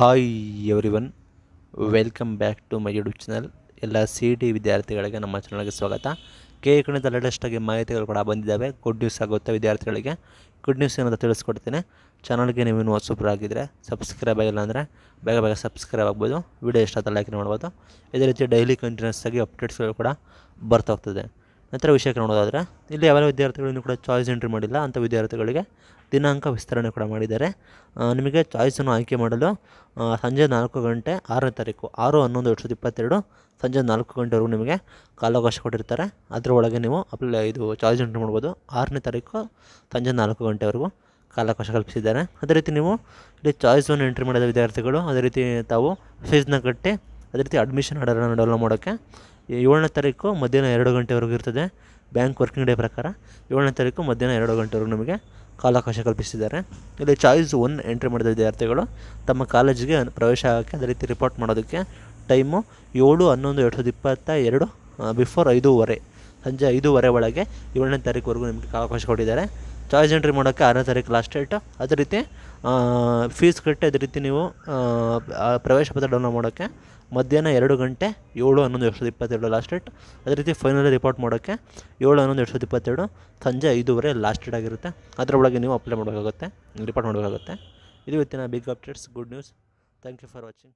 hi everyone welcome back to my YouTube channel ಎಲ್ಲ C T ವಿದ್ಯಾರ್ಥಿಗಳಿಗೆ ನಮ್ಮ ಚಾನಲ್ಗೆ ಸ್ವಾಗತ ಕೆ ಕಣಿತ ಲೇಟೆಸ್ಟಾಗಿ ಮಾಹಿತಿಗಳು ಕೂಡ ಬಂದಿದ್ದಾವೆ ಗುಡ್ ನ್ಯೂಸ್ ಆಗುತ್ತೆ ವಿದ್ಯಾರ್ಥಿಗಳಿಗೆ ಗುಡ್ ನ್ಯೂಸ್ ಏನಂತ ತಿಳಿಸ್ಕೊಡ್ತೀನಿ ಚಾನಲ್ಗೆ ನೀವೇನು ಆಗಿದ್ದರೆ ಸಬ್ಸ್ಕ್ರೈಬ್ ಆಗಿಲ್ಲ ಅಂದರೆ ಬೇಗ ಬೇಗ ಸಬ್ಸ್ಕ್ರೈಬ್ ಆಗ್ಬೋದು ವಿಡಿಯೋ ಇಷ್ಟ ಲೈಕ್ ಮಾಡ್ಬೋದು ಇದೇ ರೀತಿ ಡೈಲಿ ಕಂಟಿನ್ಯೂಸ್ ಆಗಿ ಅಪ್ಡೇಟ್ಸ್ಗಳು ಕೂಡ ಬರ್ತಾ ಹೋಗ್ತದೆ ನಂತರ ವಿಷಯಕ್ಕೆ ನೋಡೋದಾದರೆ ಇಲ್ಲಿ ಯಾವ ವಿದ್ಯಾರ್ಥಿಗಳನ್ನು ಕೂಡ ಚಾಯ್ಸ್ ಎಂಟ್ರಿ ಮಾಡಿಲ್ಲ ಅಂಥ ವಿದ್ಯಾರ್ಥಿಗಳಿಗೆ ದಿನಾಂಕ ವಿಸ್ತರಣೆ ಕೂಡ ಮಾಡಿದ್ದಾರೆ ನಿಮಗೆ ಚಾಯ್ಸನ್ನು ಆಯ್ಕೆ ಮಾಡಲು ಸಂಜೆ ನಾಲ್ಕು ಗಂಟೆ ಆರನೇ ತಾರೀಕು ಆರು ಹನ್ನೊಂದು ಎರಡು ಸಾವಿರದ ಇಪ್ಪತ್ತೆರಡು ಸಂಜೆ ನಾಲ್ಕು ಗಂಟೆವರೆಗೂ ನಿಮಗೆ ಕಾಲಾವಕಾಶ ಕೊಟ್ಟಿರ್ತಾರೆ ಅದರೊಳಗೆ ನೀವು ಅಪ್ಲೈ ಇದು ಚಾಯ್ಸ್ ಎಂಟ್ರಿ ಮಾಡ್ಬೋದು ಆರನೇ ತಾರೀಕು ಸಂಜೆ ನಾಲ್ಕು ಗಂಟೆವರೆಗೂ ಕಾಲಾವಕಾಶ ಕಲ್ಪಿಸಿದ್ದಾರೆ ಅದೇ ರೀತಿ ನೀವು ಇಲ್ಲಿ ಚಾಯ್ಸನ್ನು ಎಂಟ್ರಿ ಮಾಡಿದ ವಿದ್ಯಾರ್ಥಿಗಳು ಅದೇ ರೀತಿ ತಾವು ಫೀಸ್ನ ಕಟ್ಟಿ ಅದೇ ರೀತಿ ಅಡ್ಮಿಷನ್ ಆರ್ಡರನ್ನು ಡೌನ್ಲೋಡ್ ಮಾಡೋಕ್ಕೆ ಏಳನೇ ತಾರೀಕು ಮಧ್ಯಾಹ್ನ ಎರಡು ಗಂಟೆವರೆಗೂ ಇರ್ತದೆ ಬ್ಯಾಂಕ್ ವರ್ಕಿಂಗ್ ಡೇ ಪ್ರಕಾರ ಏಳನೇ ತಾರೀಕು ಮಧ್ಯಾಹ್ನ ಎರಡು ಗಂಟೆವರೆಗೂ ನಮಗೆ ಕಾಲಾವಕಾಶ ಕಲ್ಪಿಸಿದ್ದಾರೆ ಇಲ್ಲಿ ಚಾಯ್ಸ್ ಒನ್ ಎಂಟ್ರಿ ಮಾಡಿದ ವಿದ್ಯಾರ್ಥಿಗಳು ತಮ್ಮ ಕಾಲೇಜಿಗೆ ಪ್ರವೇಶ ಆಗೋಕ್ಕೆ ಅದೇ ರೀತಿ ರಿಪೋರ್ಟ್ ಮಾಡೋದಕ್ಕೆ ಟೈಮು ಏಳು ಹನ್ನೊಂದು ಎರಡು ಸಾವಿರದ ಇಪ್ಪತ್ತ ಎರಡು ಬಿಫೋರ್ ಐದೂವರೆ ಸಂಜೆ ಐದೂವರೆ ಒಳಗೆ ಏಳನೇ ತಾರೀಕುವರೆಗೂ ನಿಮಗೆ ಕಾಲಾವಕಾಶ ಕೊಟ್ಟಿದ್ದಾರೆ ಚಾಯ್ಸ್ ಎಂಟ್ರಿ ಮಾಡೋಕ್ಕೆ ಆರನೇ ತಾರೀಕು ಲಾಸ್ಟ್ ಡೇಟ್ ಅದೇ ರೀತಿ ಫೀಸ್ ಕಟ್ಟಿ ಅದೇ ರೀತಿ ನೀವು ಪ್ರವೇಶ ಪತ್ರ ಡೌನ್ಲೋಡ್ ಮಾಡೋಕ್ಕೆ ಮಧ್ಯಾಹ್ನ ಎರಡು ಗಂಟೆ ಏಳು ಹನ್ನೊಂದು ಎರಡು ಸಾವಿರದ ಇಪ್ಪತ್ತೆರಡು ಲಾಸ್ಟ್ ಡೇಟ್ ಅದೇ ರೀತಿ ಫೈನಲ್ ರಿಪೋರ್ಟ್ ಮಾಡೋಕ್ಕೆ ಏಳು ಹನ್ನೊಂದು ಎರಡು ಸಾವಿರದ ಇಪ್ಪತ್ತೆರಡು ಸಂಜೆ ಐದುವರೆ ಲಾಸ್ಟ್ ಡೇಟ್ ಆಗಿರುತ್ತೆ ಅದರೊಳಗೆ ನೀವು ಅಪ್ಲೈ ಮಾಡಬೇಕಾಗುತ್ತೆ ರಿಪೋರ್ಟ್ ಮಾಡಬೇಕಾಗುತ್ತೆ ಇದು ಇವತ್ತಿನ big updates good news thank you for watching